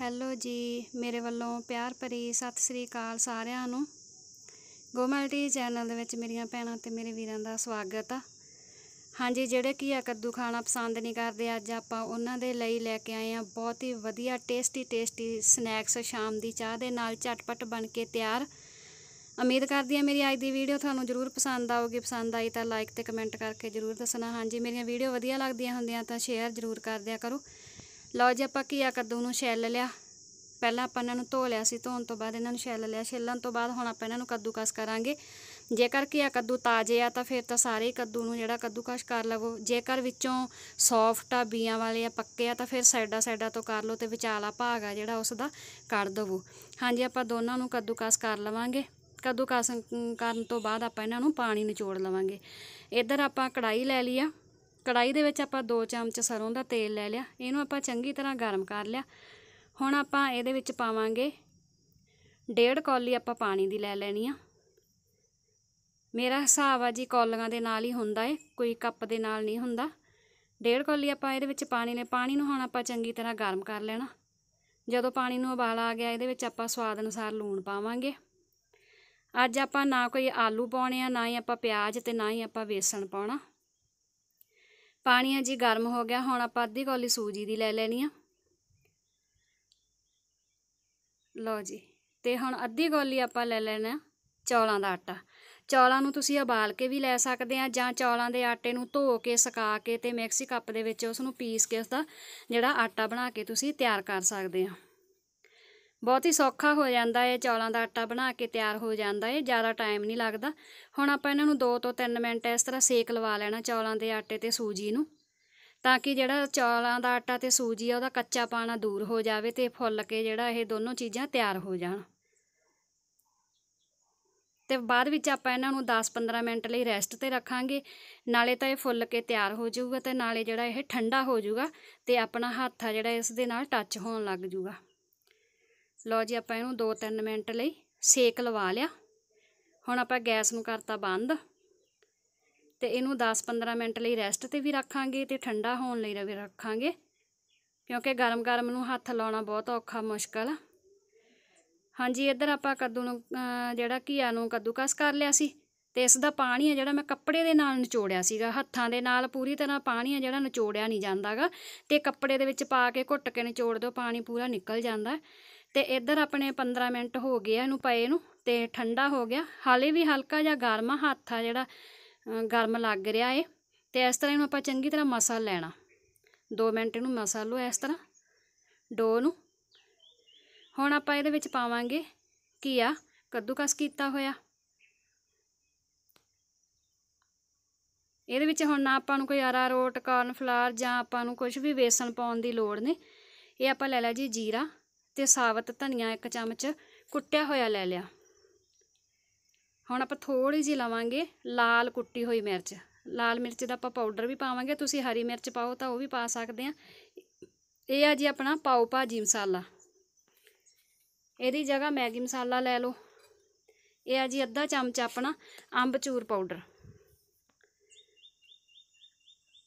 hello ਜੀ ਮੇਰੇ ਵੱਲੋਂ ਪਿਆਰ ਭਰੀ ਸਤਿ ਸ੍ਰੀ ਅਕਾਲ ਸਾਰਿਆਂ ਨੂੰ ਗੋਮਲਟੀ ਚੈਨਲ ਦੇ ਵਿੱਚ ਮੇਰੀਆਂ ਭੈਣਾਂ ਤੇ ਮੇਰੇ ਵੀਰਾਂ ਦਾ ਸਵਾਗਤ ਆ ਹਾਂਜੀ ਜਿਹੜੇ ਕੀ ਆ ਕੱਦੂ ਖਾਣਾ ਪਸੰਦ ਨਹੀਂ ਕਰਦੇ ਅੱਜ ਆਪਾਂ ਉਹਨਾਂ ਦੇ ਲਈ ਲੈ ਕੇ ਆਏ ਆ ਬਹੁਤ ਹੀ ਵਧੀਆ ਟੇਸਟੀ ਟੇਸਟੀ ਸਨੈਕਸ ਸ਼ਾਮ ਦੀ ਚਾਹ ਦੇ ਨਾਲ ਝਟਪਟ ਬਣ ਕੇ ਤਿਆਰ ਉਮੀਦ ਕਰਦੀ ਆ ਮੇਰੀ ਅੱਜ ਦੀ ਵੀਡੀਓ ਤੁਹਾਨੂੰ ਜ਼ਰੂਰ ਪਸੰਦ ਆਊਗੀ ਪਸੰਦ ਆਈ ਤਾਂ ਲਾਈਕ ਤੇ ਕਮੈਂਟ ਕਰਕੇ ਜ਼ਰੂਰ ਦੱਸਣਾ ਹਾਂਜੀ ਮੇਰੀਆਂ ਵੀਡੀਓ ਵਧੀਆ ਲੱਗਦੀਆਂ ਹੁੰਦੀਆਂ ਤਾਂ ਸ਼ੇਅਰ ਜ਼ਰੂਰ ਕਰ ਦਿਆ ਕਰੋ ਲਓ ਜੀ ਆਪਾਂ ਆ ਕੱਦੂ ਨੂੰ ਛਿੱਲ ਲਿਆ ਪਹਿਲਾਂ ਆਪਾਂ ਇਹਨਾਂ ਨੂੰ ਧੋ ਲਿਆ ਸੀ ਧੋਣ ਤੋਂ ਬਾਅਦ ਇਹਨਾਂ ਨੂੰ ਛਿੱਲ ਲਿਆ ਛਿੱਲਣ ਤੋਂ ਬਾਅਦ ਹੁਣ ਆਪਾਂ ਇਹਨਾਂ ਨੂੰ ਕੱਦੂਕਸ ਕਰਾਂਗੇ ਜੇਕਰ ਆ ਕੱਦੂ ਤਾਜ਼ੇ ਆ ਤਾਂ ਫਿਰ ਤਾਂ ਸਾਰੇ ਕੱਦੂ ਨੂੰ ਜਿਹੜਾ ਕੱਦੂਕਸ ਕਰ ਲਵੋ ਜੇਕਰ ਵਿੱਚੋਂ ਸੌਫਟ ਆ ਬੀਆਂ ਵਾਲੇ ਆ ਪੱਕੇ ਆ ਤਾਂ ਫਿਰ ਸਾਈਡਾ ਸਾਈਡਾ ਤੋਂ ਕਰ ਲਓ ਤੇ ਵਿਚਾਲਾ ਭਾਗ ਆ ਜਿਹੜਾ ਉਸ ਦਾ ਕੱਢ ਦਵੋ ਹਾਂਜੀ ਆਪਾਂ ਦੋਨਾਂ ਨੂੰ ਕੱਦੂਕਸ ਕਰ ਲਵਾਂਗੇ ਕੱਦੂਕਸ ਕਰਨ ਤੋਂ ਬਾਅਦ ਆਪਾਂ ਇਹਨਾਂ ਨੂੰ ਪਾਣੀ ਨਿਚੋੜ ਲਵਾਂਗੇ ਇੱਧਰ ਆਪਾਂ ਕੜਾਈ ਲੈ ਲਈ ਆ ਕੜਾਈ ਦੇ ਵਿੱਚ ਆਪਾਂ 2 ਚਮਚ ਸਰੋਂ ਦਾ ਤੇਲ ਲੈ ਲਿਆ ਇਹਨੂੰ ਆਪਾਂ ਚੰਗੀ ਤਰ੍ਹਾਂ ਗਰਮ ਕਰ ਲਿਆ ਹੁਣ ਆਪਾਂ ਇਹਦੇ ਵਿੱਚ ਪਾਵਾਂਗੇ ਡੇਢ ਕੌਲੀ ਆਪਾਂ ਪਾਣੀ ਦੀ ਲੈ ਲੈਣੀ ਆ ਮੇਰਾ ਹਿਸਾਬ ਆ ਜੀ ਕੌਲੀਆਂ ਦੇ ਨਾਲ ਹੀ ਹੁੰਦਾ ਏ ਕੋਈ ਕੱਪ ਦੇ ਨਾਲ ਨਹੀਂ ਹੁੰਦਾ ਡੇਢ ਕੌਲੀ ਆਪਾਂ ਇਹਦੇ ਵਿੱਚ ਪਾਣੀ ਨੇ ਪਾਣੀ ਨੂੰ ਹੁਣ ਆਪਾਂ ਚੰਗੀ ਤਰ੍ਹਾਂ ਗਰਮ ਕਰ ਲੈਣਾ ਜਦੋਂ ਪਾਣੀ ਨੂੰ ਉਬਾਲ ਆ ਗਿਆ ਇਹਦੇ ਵਿੱਚ ਆਪਾਂ ਸਵਾਦ ਅਨੁਸਾਰ ਲੂਣ ਪਾਵਾਂਗੇ ਅੱਜ ਆਪਾਂ ਨਾ ਕੋਈ ਆਲੂ ਪਾਉਣੇ ਆ ਨਾ ਹੀ ਆਪਾਂ ਪਿਆਜ਼ ਤੇ ਨਾ ਹੀ ਆਪਾਂ ਵੇਸਣ ਪਾਉਣਾ ਪਾਣੀ ਆ ਜੀ ਗਰਮ ਹੋ ਗਿਆ ਹੁਣ ਆਪਾਂ ਅੱਧੀ ਕੌਲੀ ਸੂਜੀ ਦੀ ਲੈ ਲੈਣੀ ਆ ਲਓ ਜੀ ਤੇ ਹੁਣ ਅੱਧੀ ਕੌਲੀ ਆਪਾਂ ਲੈ ਲੈਣਾ ਚੌਲਾਂ ਦਾ ਆਟਾ ਚੌਲਾਂ ਨੂੰ ਤੁਸੀਂ ਉਬਾਲ ਕੇ ਵੀ ਲੈ ਸਕਦੇ ਆ ਜਾਂ ਚੌਲਾਂ ਦੇ ਆਟੇ ਨੂੰ ਧੋ ਕੇ ਸੁਕਾ ਕੇ ਤੇ ਮਿਕਸੀ ਕੱਪ ਦੇ ਵਿੱਚ ਉਸ ਨੂੰ ਪੀਸ ਕੇ ਉਸ ਦਾ ਜਿਹੜਾ ਆਟਾ ਬਣਾ ਕੇ ਤੁਸੀਂ ਤਿਆਰ ਕਰ ਸਕਦੇ ਆ ਬਹੁਤ ਹੀ ਸੌਖਾ ਹੋ ਜਾਂਦਾ ਹੈ ਚੌਲਾਂ ਦਾ ਆਟਾ ਬਣਾ ਕੇ ਤਿਆਰ ਹੋ ਜਾਂਦਾ ਹੈ ਜ਼ਿਆਦਾ ਟਾਈਮ ਨਹੀਂ ਲੱਗਦਾ ਹੁਣ ਆਪਾਂ ਇਹਨਾਂ ਨੂੰ 2 ਤੋਂ 3 ਮਿੰਟ ਇਸ ਤਰ੍ਹਾਂ ਸੇਕ ਲਵਾ ਲੈਣਾ ਚੌਲਾਂ ਦੇ ਆਟੇ ਤੇ ਸੂਜੀ ਨੂੰ ਤਾਂ ਕਿ ਜਿਹੜਾ ਚੌਲਾਂ ਦਾ ਆਟਾ ਤੇ ਸੂਜੀ ਆ ਉਹਦਾ ਕੱਚਾ ਪਾਣਾ ਦੂਰ ਹੋ ਜਾਵੇ ਤੇ ਫੁੱਲ ਕੇ ਜਿਹੜਾ ਇਹ ਦੋਨੋਂ ਚੀਜ਼ਾਂ ਤਿਆਰ ਹੋ ਜਾਣ ਤੇ ਬਾਅਦ ਵਿੱਚ ਆਪਾਂ ਇਹਨਾਂ ਨੂੰ 10-15 ਮਿੰਟ ਲਈ ਰੈਸਟ ਤੇ ਰੱਖਾਂਗੇ ਨਾਲੇ ਤਾਂ ਇਹ ਫੁੱਲ ਕੇ ਤਿਆਰ ਹੋ ਜਾਊਗਾ ਤੇ ਨਾਲੇ ਜਿਹੜਾ ਇਹ ਠੰਡਾ ਹੋ ਜਾਊਗਾ ਤੇ ਆਪਣਾ ਹੱਥ ਆ ਜਿਹੜਾ ਇਸ ਦੇ ਨਾਲ ਟੱਚ ਹੋਣ ਲੱਗ ਜਾਊਗਾ ਲਓ ਜੀ ਆਪਾਂ ਇਹਨੂੰ 2-3 ਮਿੰਟ ਲਈ ਸੇਕ ਲਵਾ ਲਿਆ ਹੁਣ ਆਪਾਂ ਗੈਸ ਨੂੰ ਕਰਤਾ ਬੰਦ ਤੇ ਇਹਨੂੰ 10-15 ਮਿੰਟ ਲਈ ਰੈਸਟ ਤੇ ਵੀ ਰੱਖਾਂਗੇ ਤੇ ਠੰਡਾ ਹੋਣ ਲਈ ਵੀ ਰੱਖਾਂਗੇ ਕਿਉਂਕਿ ਗਰਮ-ਗਰਮ ਨੂੰ ਹੱਥ ਲਾਉਣਾ ਬਹੁਤ ਔਖਾ ਮੁਸ਼ਕਲ ਹਾਂਜੀ ਇੱਧਰ ਆਪਾਂ ਕੱਦੂ ਨੂੰ ਜਿਹੜਾ ਘੀਆ ਨੂੰ ਕੱਦੂਕਸ ਕਰ ਲਿਆ ਸੀ ਤੇ ਇਸ ਦਾ ਪਾਣੀ ਹੈ ਜਿਹੜਾ ਮੈਂ ਕੱਪੜੇ ਦੇ ਨਾਲ ਨਿਚੋੜਿਆ ਸੀਗਾ ਹੱਥਾਂ ਦੇ ਨਾਲ ਪੂਰੀ ਤਰ੍ਹਾਂ ਪਾਣੀ ਹੈ ਜਿਹੜਾ ਨਿਚੋੜਿਆ ਨਹੀਂ ਜਾਂਦਾਗਾ ਤੇ ਕੱਪੜੇ ਦੇ ਵਿੱਚ ਪਾ ਕੇ ਘੁੱਟ ਕੇ ਨਿਚੋੜ ਦਿਓ ਪਾਣੀ ਪੂਰਾ ਨਿਕਲ ਜਾਂਦਾ ਤੇ ਇੱਧਰ ਆਪਣੇ 15 ਮਿੰਟ ਹੋ ਗਏ ਇਹਨੂੰ ਪਏ ਨੂੰ ਤੇ ਠੰਡਾ ਹੋ ਗਿਆ ਹਾਲੇ ਵੀ ਹਲਕਾ ਜਿਹਾ ਗਰਮ ਹੱਥ ਆ ਜਿਹੜਾ ਗਰਮ ਲੱਗ ਰਿਹਾ ਏ ਤੇ ਇਸ ਤਰ੍ਹਾਂ ਇਹਨੂੰ ਆਪਾਂ ਚੰਗੀ ਤਰ੍ਹਾਂ ਮਸਾ ਲੈਣਾ 2 ਮਿੰਟ ਇਹਨੂੰ ਮਸਾ ਲਓ ਇਸ ਤਰ੍ਹਾਂ ਡੋ ਨੂੰ ਹੁਣ ਆਪਾਂ ਇਹਦੇ ਵਿੱਚ ਪਾਵਾਂਗੇ ਆ ਕੱਦੂਕਸ ਕੀਤਾ ਹੋਇਆ ਇਹਦੇ ਵਿੱਚ ਹੁਣ ਨਾ ਆਪਾਂ ਨੂੰ ਕੋਈ ਰੋਟ ਕਾਰਨ ਫਲਾਰ ਜਾਂ ਆਪਾਂ ਨੂੰ ਕੁਝ ਵੀ ਵੇਸਣ ਪਾਉਣ ਦੀ ਲੋੜ ਨਹੀਂ ਇਹ ਆਪਾਂ ਲੈ ਲਿਆ ਜੀ ਜੀਰਾ ਤੇ ਸਾਬਤ ਧਨੀਆ ਇੱਕ ਚਮਚ ਕੁੱਟਿਆ ਹੋਇਆ ਲੈ ਲਿਆ ਹੁਣ ਆਪਾਂ ਥੋੜੀ ਜਿਹੀ ਲਵਾਂਗੇ ਲਾਲ ਕੁੱਟੀ ਹੋਈ ਮਿਰਚ ਲਾਲ ਮਿਰਚ ਦਾ ਆਪਾਂ ਪਾਊਡਰ ਵੀ ਪਾਵਾਂਗੇ ਤੁਸੀਂ ਹਰੀ ਮਿਰਚ ਪਾਓ ਤਾਂ ਉਹ ਵੀ ਪਾ ਸਕਦੇ ਆ ਇਹ ਆ ਜੀ ਆਪਣਾ ਪਾਓ ਭਾਜੀ ਮਸਾਲਾ ਇਹਦੀ ਜਗ੍ਹਾ ਮੈਗੀ ਮਸਾਲਾ ਲੈ ਲਓ ਇਹ ਆ ਜੀ ਅੱਧਾ ਚਮਚ ਆਪਣਾ ਅੰਬਚੂਰ ਪਾਊਡਰ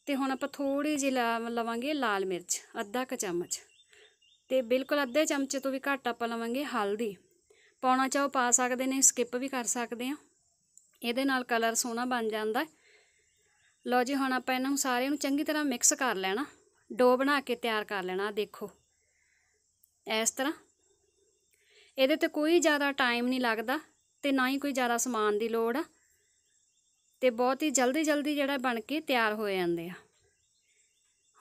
ਤੇ ਹੁਣ ਆਪਾਂ ਥੋੜੀ ਜਿਹੀ ਲਵਾਂਗੇ ਲਾਲ ਮਿਰਚ ਅੱਧਾ ਕ ਚਮਚ ਤੇ ਬਿਲਕੁਲ ਅੱਧੇ ਚਮਚੇ ਤੋਂ ਵੀ ਘੱਟ ਆਪਾਂ ਲਵਾਂਗੇ ਹਲਦੀ ਪਾਉਣਾ ਚਾਹੋ ਪਾ ਸਕਦੇ ਨੇ ਸਕਿਪ ਵੀ ਕਰ ਸਕਦੇ ਆ ਇਹਦੇ ਨਾਲ ਕਲਰ ਸੋਹਣਾ ਬਣ ਜਾਂਦਾ ਲਓ ਜੀ ਹੁਣ ਆਪਾਂ ਇਹਨਾਂ ਨੂੰ ਸਾਰਿਆਂ ਨੂੰ ਚੰਗੀ ਤਰ੍ਹਾਂ ਮਿਕਸ ਕਰ ਲੈਣਾ ਡੋ ਬਣਾ ਕੇ ਤਿਆਰ ਕਰ ਲੈਣਾ ਦੇਖੋ ਇਸ ਤਰ੍ਹਾਂ ਇਹਦੇ ਤੇ ਕੋਈ ਜ਼ਿਆਦਾ ਟਾਈਮ ਨਹੀਂ ਲੱਗਦਾ ਤੇ ਨਾ ਹੀ ਕੋਈ ਜ਼ਿਆਦਾ ਸਮਾਨ ਦੀ ਲੋੜ ਆ ਤੇ ਬਹੁਤ ਹੀ ਜਲਦੀ ਜਲਦੀ ਜਿਹੜਾ ਬਣ ਕੇ ਤਿਆਰ ਹੋ ਜਾਂਦੇ ਆ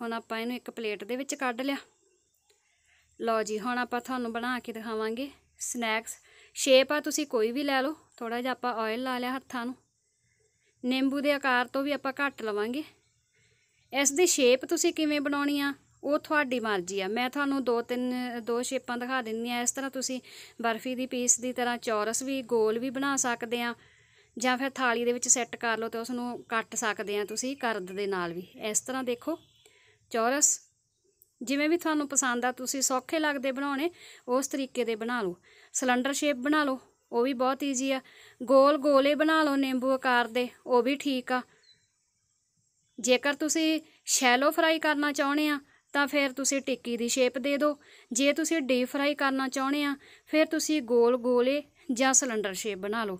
ਹੁਣ ਆਪਾਂ ਇਹਨੂੰ ਇੱਕ ਪਲੇਟ ਦੇ ਵਿੱਚ ਕੱਢ ਲਿਆ ਲਓ ਜੀ ਹੁਣ ਆਪਾਂ ਤੁਹਾਨੂੰ ਬਣਾ ਕੇ ਦਿਖਾਵਾਂਗੇ ਸਨੈਕਸ ਸ਼ੇਪ ਆ ਤੁਸੀਂ ਕੋਈ ਵੀ ਲੈ ਲਓ ਥੋੜਾ ਜਿਹਾ ਆਪਾਂ ਆਇਲ ਲਾ ਲਿਆ ਹੱਥਾਂ ਨੂੰ ਨਿੰਬੂ ਦੇ ਆਕਾਰ ਤੋਂ ਵੀ ਆਪਾਂ ਘੱਟ ਲਵਾਂਗੇ ਇਸ ਦੀ ਸ਼ੇਪ ਤੁਸੀਂ ਕਿਵੇਂ ਬਣਾਉਣੀ ਆ ਉਹ ਤੁਹਾਡੀ ਮਰਜ਼ੀ ਆ ਮੈਂ ਤੁਹਾਨੂੰ ਦੋ ਤਿੰਨ ਦੋ ਸ਼ੇਪਾਂ ਦਿਖਾ ਦਿੰਦੀ ਆ ਇਸ ਤਰ੍ਹਾਂ ਤੁਸੀਂ ਬਰਫੀ ਦੀ ਪੀਸ ਦੀ ਤਰ੍ਹਾਂ ਚੌਰਸ ਵੀ ਗੋਲ ਵੀ ਬਣਾ ਸਕਦੇ ਆ ਜਾਂ ਫਿਰ ਥਾਲੀ ਦੇ ਵਿੱਚ ਸੈੱਟ ਕਰ ਲਓ ਤੇ ਉਸ ਨੂੰ ਕੱਟ ਸਕਦੇ ਆ ਤੁਸੀਂ ਕਰਦ ਦੇ ਨਾਲ ਵੀ ਇਸ ਤਰ੍ਹਾਂ ਦੇਖੋ ਚੌਰਸ ਜਿਵੇਂ ਵੀ ਤੁਹਾਨੂੰ ਪਸੰਦ ਆ ਤੁਸੀਂ ਸੌਖੇ ਲੱਗਦੇ ਬਣਾਉਣੇ ਉਸ ਤਰੀਕੇ ਦੇ ਬਣਾ ਲਓ ਸਿਲੰਡਰ ਸ਼ੇਪ ਬਣਾ ਲਓ ਉਹ ਵੀ ਬਹੁਤ ਈਜ਼ੀ ਆ ਗੋਲ ਗੋਲੇ ਬਣਾ ਲਓ ਨਿੰਬੂ ਆਕਾਰ ਦੇ ਉਹ ਵੀ ਠੀਕ ਆ ਜੇਕਰ ਤੁਸੀਂ ਸ਼ੈਲੋ ਫਰਾਈ ਕਰਨਾ ਚਾਹੁੰਦੇ ਆ ਤਾਂ ਫਿਰ ਤੁਸੀਂ ਟਿੱਕੀ ਦੀ ਸ਼ੇਪ ਦੇ ਦਿਓ ਜੇ ਤੁਸੀਂ ਡੀਪ ਫਰਾਈ ਕਰਨਾ ਚਾਹੁੰਦੇ ਆ ਫਿਰ ਤੁਸੀਂ ਗੋਲ ਗੋਲੇ ਜਾਂ ਸਿਲੰਡਰ ਸ਼ੇਪ ਬਣਾ ਲਓ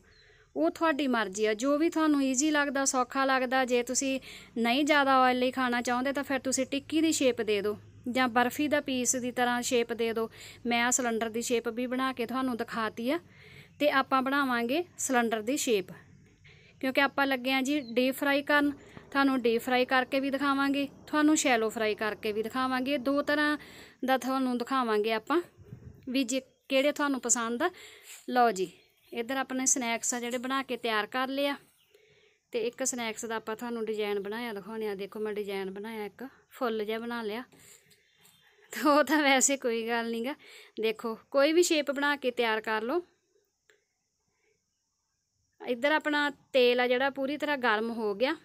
ਉਹ ਤੁਹਾਡੀ ਮਰਜ਼ੀ ਆ ਜੋ ਵੀ ਤੁਹਾਨੂੰ ਈਜ਼ੀ ਲੱਗਦਾ ਸੌਖਾ ਲੱਗਦਾ ਜੇ ਤੁਸੀਂ ਨਹੀਂ ਜ਼ਿਆਦਾ ਆਇਲੀ ਖਾਣਾ ਚਾਹੁੰਦੇ ਤਾਂ ਫਿਰ ਤੁਸੀਂ ਟਿੱਕੀ ਦੀ ਸ਼ੇਪ ਦੇ ਦਿਓ ਜਾਂ ਬਰਫੀ ਦਾ ਪੀਸ ਦੀ ਤਰ੍ਹਾਂ ਸ਼ੇਪ ਦੇ ਦਿਓ ਮੈਂ ਆ ਸਿਲੰਡਰ ਦੀ ਸ਼ੇਪ ਵੀ ਬਣਾ ਕੇ ਤੁਹਾਨੂੰ ਦਿਖਾਤੀ ਆ ਤੇ ਆਪਾਂ ਬਣਾਵਾਂਗੇ ਸਿਲੰਡਰ ਦੀ ਸ਼ੇਪ ਕਿਉਂਕਿ ਆਪਾਂ ਲੱਗੇ ਆ ਜੀ ਡੀਪ ਫਰਾਈ ਕਰਨ ਤੁਹਾਨੂੰ ਡੀਪ ਫਰਾਈ ਕਰਕੇ ਵੀ ਦਿਖਾਵਾਂਗੇ ਤੁਹਾਨੂੰ ਸ਼ੈਲੋ ਫਰਾਈ ਕਰਕੇ ਵੀ ਦਿਖਾਵਾਂਗੇ ਦੋ ਤਰ੍ਹਾਂ ਦਾ ਤੁਹਾਨੂੰ ਦਿਖਾਵਾਂਗੇ ਆਪਾਂ ਵੀ ਜੇ ਕਿਹੜੇ ਤੁਹਾਨੂੰ ਪਸੰਦ ਆ ਲਓ ਜੀ ਇਧਰ ਆਪਣੇ ਸਨੈਕਸ ਆ ਜਿਹੜੇ ਬਣਾ ਕੇ ਤਿਆਰ ਕਰ ਲਿਆ ਤੇ ਇੱਕ ਸਨੈਕਸ ਦਾ ਆਪਾਂ ਤੁਹਾਨੂੰ ਡਿਜ਼ਾਈਨ ਬਣਾਇਆ ਦਿਖਾਉਣੇ ਆ ਦੇਖੋ ਮੈਂ ਡਿਜ਼ਾਈਨ ਬਣਾਇਆ ਇੱਕ ਫੁੱਲ ਜਿਹਾ ਬਣਾ ਲਿਆ ਉਹ ਤਾਂ ਵੈਸੇ ਕੋਈ ਗੱਲ ਨਹੀਂਗਾ ਦੇਖੋ ਕੋਈ ਵੀ ਸ਼ੇਪ ਬਣਾ ਕੇ ਤਿਆਰ ਕਰ ਲਓ ਇੱਧਰ ਆਪਣਾ ਤੇਲ ਆ ਜਿਹੜਾ ਪੂਰੀ ਤਰ੍ਹਾਂ ਗਰਮ ਹੋ ਗਿਆ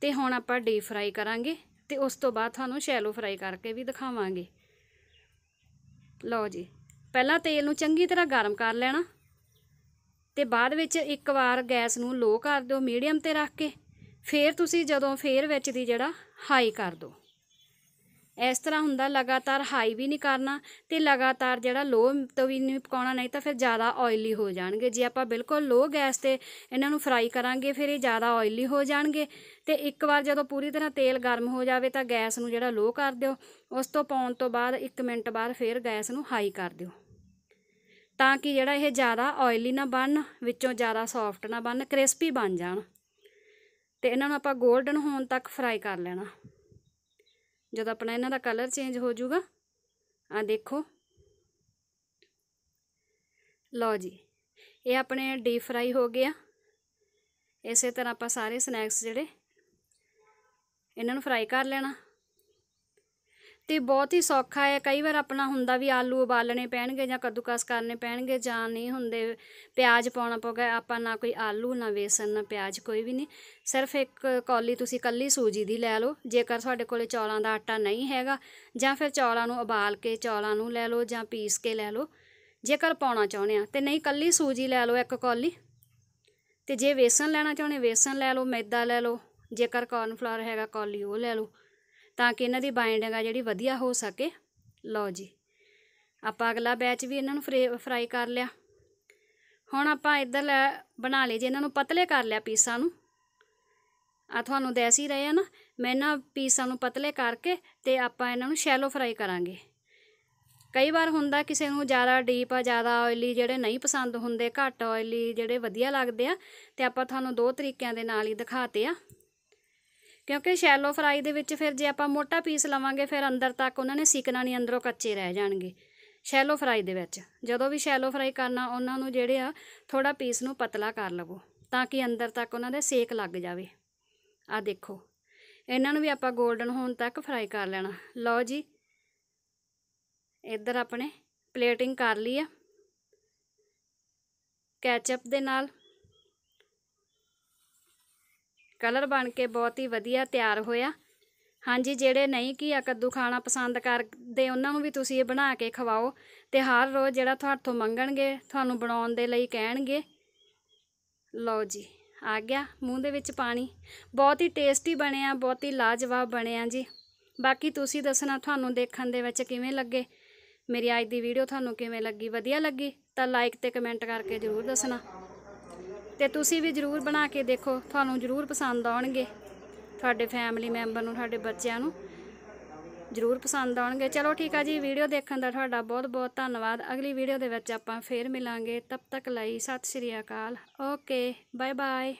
ਤੇ ਹੁਣ ਆਪਾਂ ਡੀਪ ਫਰਾਈ ਕਰਾਂਗੇ ਤੇ ਉਸ ਤੋਂ ਬਾਅਦ ਤੁਹਾਨੂੰ ਸ਼ੈਲੋ ਫਰਾਈ ਕਰਕੇ ਵੀ ਦਿਖਾਵਾਂਗੇ ਲਓ ਜੀ ਪਹਿਲਾਂ ਤੇਲ ਨੂੰ ਚੰਗੀ ਤਰ੍ਹਾਂ ਗਰਮ ਕਰ ਲੈਣਾ ਤੇ ਬਾਅਦ ਵਿੱਚ ਇੱਕ ਵਾਰ ਗੈਸ ਨੂੰ ਲੋ ਕਰ ਦਿਓ ਮੀਡੀਅਮ ਤੇ ਰੱਖ ਕੇ ਫੇਰ ਤੁਸੀਂ ਜਦੋਂ ਫੇਰ ਵਿੱਚ ਦੀ ਜਿਹੜਾ ਹਾਈ ਕਰ ਦਿਓ ਇਸ ਤਰ੍ਹਾਂ ਹੁੰਦਾ ਲਗਾਤਾਰ ਹਾਈ ਵੀ ਨਹੀਂ ਕਰਨਾ ਤੇ ਲਗਾਤਾਰ ਜਿਹੜਾ ਲੋ ਤੋਂ ਵੀ ਨਹੀਂ ਪਕਾਉਣਾ ਨਹੀਂ ਤਾਂ ਫਿਰ ਜ਼ਿਆਦਾ ਆਇਲੀ ਹੋ ਜਾਣਗੇ ਜੇ ਆਪਾਂ ਬਿਲਕੁਲ ਲੋ ਗੈਸ ਤੇ ਇਹਨਾਂ ਨੂੰ ਫਰਾਈ ਕਰਾਂਗੇ ਫਿਰ ਇਹ ਜ਼ਿਆਦਾ ਆਇਲੀ ਹੋ ਜਾਣਗੇ ਤੇ ਇੱਕ ਵਾਰ ਜਦੋਂ ਪੂਰੀ ਤਰ੍ਹਾਂ ਤੇਲ ਗਰਮ ਹੋ ਜਾਵੇ ਤਾਂ ਗੈਸ ਨੂੰ ਜਿਹੜਾ ਲੋ ਕਰ ਦਿਓ ਉਸ ਤੋਂ ਪਾਉਣ ਤੋਂ ਬਾਅਦ 1 ਮਿੰਟ ਬਾਅਦ ਫਿਰ ਗੈਸ ਨੂੰ ਹਾਈ ਕਰ ਦਿਓ ਤਾਂ ਕਿ ਜਿਹੜਾ ਇਹ ਜ਼ਿਆਦਾ ਆਇਲੀ ਨਾ ਬਣ ਵਿੱਚੋਂ ਜ਼ਿਆਦਾ ਸੌਫਟ ਨਾ ਬਣ ਕ੍ਰਿਸਪੀ ਬਣ ਜਾਣ ਤੇ ਇਹਨਾਂ ਨੂੰ ਆਪਾਂ 골ਡਨ ਹੋਣ ਤੱਕ ਫਰਾਈ ਕਰ ਲੈਣਾ ਜਦੋਂ ਆਪਣਾ ਇਹਨਾਂ ਦਾ ਕਲਰ ਚੇਂਜ ਹੋ ਜਾਊਗਾ ਆ ਦੇਖੋ ਲਓ ਜੀ ਇਹ ਆਪਣੇ ਡੀ ਫਰਾਈ ਹੋ ਗਿਆ ਇਸੇ ਤਰ੍ਹਾਂ ਆਪਾਂ ਸਾਰੇ ਸਨੈਕਸ ਜਿਹੜੇ ਇਹਨਾਂ ਨੂੰ ਫਰਾਈ ਕਰ ਲੈਣਾ ਤੇ ਬਹੁਤ ਹੀ ਸੌਖਾ ਹੈ ਕਈ ਵਾਰ ਆਪਣਾ ਹੁੰਦਾ ਵੀ ਆਲੂ ਉਬਾਲਣੇ ਪੈਣਗੇ ਜਾਂ ਕਦੂਕਸ ਕਰਨੇ ਪੈਣਗੇ ਜਾਂ ਨਹੀਂ ਹੁੰਦੇ ਪਿਆਜ਼ ਪਾਉਣਾ ਪਊਗਾ ਆਪਾਂ ਨਾ ਕੋਈ ਆਲੂ ਨਾ ਵੇਸਣ ਨਾ ਪਿਆਜ਼ ਕੋਈ ਵੀ ਨਹੀਂ ਸਿਰਫ ਇੱਕ ਕੌਲੀ ਤੁਸੀਂ ਕੱਲੀ ਸੂਜੀ ਦੀ ਲੈ ਲਓ ਜੇਕਰ ਤੁਹਾਡੇ ਕੋਲੇ ਚੌਲਾਂ ਦਾ ਆਟਾ ਨਹੀਂ ਹੈਗਾ ਜਾਂ ਫਿਰ ਚੌਲਾਂ ਨੂੰ ਉਬਾਲ ਕੇ ਚੌਲਾਂ ਨੂੰ ਲੈ ਲਓ ਜਾਂ ਪੀਸ ਕੇ ਲੈ ਲਓ ਜੇਕਰ ਪਾਉਣਾ ਚਾਹੁੰਦੇ ਆ ਤੇ ਨਹੀਂ ਕੱਲੀ ਸੂਜੀ ਲੈ ਲਓ ਇੱਕ ਕੌਲੀ ਤੇ ਜੇ ਵੇਸਣ ਲੈਣਾ ਚਾਹੁੰਦੇ ਵੇਸਣ ਲੈ ਲਓ ਮੈਦਾ ਲੈ ਲਓ ਜੇਕਰ ਕੌਰਨਫਲਾਵਰ ਹੈਗਾ ਕੌਲੀ ਉਹ ਲੈ ਲਓ ਤਾਂ ਕਿ ਇਹਨਾਂ ਦੀ ਬਾਈਂਡਿੰਗ ਆ ਜਿਹੜੀ ਵਧੀਆ ਹੋ ਸਕੇ ਲਓ ਜੀ ਆਪਾਂ ਅਗਲਾ ਬੈਚ ਵੀ ਇਹਨਾਂ ਨੂੰ ਫਰਾਈ ਕਰ ਲਿਆ ਹੁਣ ਆਪਾਂ ਇਧਰ ਬਣਾ ਲਏ ਜੇ ਇਹਨਾਂ ਨੂੰ ਪਤਲੇ ਕਰ ਲਿਆ ਪੀਸਾਂ ਨੂੰ ਆ ਤੁਹਾਨੂੰ ਦੱਸ ਹੀ ਰਹੇ ਆ ਨਾ ਮੈਂ ਇਹਨਾਂ ਪੀਸਾਂ ਨੂੰ ਪਤਲੇ ਕਰਕੇ ਤੇ ਆਪਾਂ ਇਹਨਾਂ ਨੂੰ ਸ਼ੈਲੋ ਫਰਾਈ ਕਰਾਂਗੇ ਕਈ ਵਾਰ ਹੁੰਦਾ ਕਿਸੇ ਨੂੰ ਜ਼ਿਆਦਾ ਡੀਪ ਆ ਜ਼ਿਆਦਾ ਆਇਲੀ ਜਿਹੜੇ ਨਹੀਂ ਪਸੰਦ ਹੁੰਦੇ ਘੱਟ ਆਇਲੀ ਜਿਹੜੇ ਵਧੀਆ ਲੱਗਦੇ ਆ ਤੇ ਆਪਾਂ ਤੁਹਾਨੂੰ ਦੋ ਤਰੀਕਿਆਂ ਦੇ ਨਾਲ ਹੀ ਦਿਖਾਤੇ ਆ ਕਿਉਂਕਿ ਸ਼ੈਲੋ ਫਰਾਈ ਦੇ ਵਿੱਚ ਫਿਰ ਜੇ ਆਪਾਂ ਮੋਟਾ ਪੀਸ ਲਵਾਂਗੇ ਫਿਰ ਅੰਦਰ ਤੱਕ ਉਹਨਾਂ ਨੇ ਸਿਕਣਾ ਨਹੀਂ ਅੰਦਰੋਂ ਕੱਚੇ ਰਹਿ ਜਾਣਗੇ ਸ਼ੈਲੋ ਫਰਾਈ ਦੇ ਵਿੱਚ ਜਦੋਂ ਵੀ ਸ਼ੈਲੋ ਫਰਾਈ ਕਰਨਾ ਉਹਨਾਂ ਨੂੰ ਜਿਹੜੇ ਆ ਥੋੜਾ ਪੀਸ ਨੂੰ ਪਤਲਾ ਕਰ ਲਵੋ ਤਾਂ ਕਿ ਅੰਦਰ ਤੱਕ ਉਹਨਾਂ ਦੇ ਸੇਕ ਲੱਗ ਜਾਵੇ ਆ ਦੇਖੋ ਇਹਨਾਂ ਨੂੰ ਵੀ ਆਪਾਂ 골ਡਨ ਹੋਣ ਤੱਕ ਫਰਾਈ ਕਰ ਲੈਣਾ ਲਓ ਜੀ ਇੱਧਰ ਆਪਣੇ ਪਲੇਟਿੰਗ ਕਰ ਲਈ ਆ ਕੈਚਅਪ ਦੇ ਨਾਲ ਕਲਰ ਬਣ ਕੇ ਬਹੁਤ ਹੀ ਵਧੀਆ ਤਿਆਰ ਹੋਇਆ ਹਾਂਜੀ ਜਿਹੜੇ ਨਹੀਂ ਆ ਕੱਦੂ ਖਾਣਾ ਪਸੰਦ ਕਰਦੇ ਉਹਨਾਂ ਨੂੰ ਵੀ ਤੁਸੀਂ ਇਹ ਬਣਾ ਕੇ ਖਵਾਓ ਤੇ ਹਰ ਰੋਜ਼ ਜਿਹੜਾ ਤੁਹਾਡੇ ਤੋਂ ਮੰਗਣਗੇ ਤੁਹਾਨੂੰ ਬਣਾਉਣ ਦੇ ਲਈ ਕਹਿਣਗੇ ਲਓ ਜੀ ਆ ਗਿਆ ਮੂੰਹ ਦੇ ਵਿੱਚ ਪਾਣੀ ਬਹੁਤ ਹੀ ਟੇਸਟੀ ਬਣਿਆ ਬਹੁਤ ਹੀ ਲਾਜਵਾਬ ਬਣਿਆ ਜੀ ਬਾਕੀ ਤੁਸੀਂ ਦੱਸਣਾ ਤੁਹਾਨੂੰ ਦੇਖਣ ਦੇ ਵਿੱਚ ਕਿਵੇਂ ਲੱਗੇ ਮੇਰੀ ਅੱਜ ਦੀ ਵੀਡੀਓ ਤੁਹਾਨੂੰ ਕਿਵੇਂ ਲੱਗੀ ਵਧੀਆ ਲੱਗੀ ਤਾਂ ਲਾਈਕ ਤੇ ਕਮੈਂਟ ਕਰਕੇ ਜ਼ਰੂਰ ਦੱਸਣਾ ਤੇ ਤੁਸੀਂ ਵੀ ਜ਼ਰੂਰ ਬਣਾ ਕੇ ਦੇਖੋ ਤੁਹਾਨੂੰ ਜ਼ਰੂਰ ਪਸੰਦ ਆਉਣਗੇ ਤੁਹਾਡੇ ਫੈਮਿਲੀ ਮੈਂਬਰ ਨੂੰ ਤੁਹਾਡੇ ਬੱਚਿਆਂ ਨੂੰ ਜ਼ਰੂਰ ਪਸੰਦ ਆਉਣਗੇ ਚਲੋ ਠੀਕ ਆ ਜੀ ਵੀਡੀਓ ਦੇਖਣ ਦਾ ਤੁਹਾਡਾ ਬਹੁਤ ਬਹੁਤ ਧੰਨਵਾਦ ਅਗਲੀ ਵੀਡੀਓ ਦੇ ਵਿੱਚ ਆਪਾਂ ਫੇਰ ਮਿਲਾਂਗੇ ਤਬ ਤੱਕ ਲਈ ਸਤਿ ਸ਼੍ਰੀ ਅਕਾਲ ਓਕੇ ਬਾਏ ਬਾਏ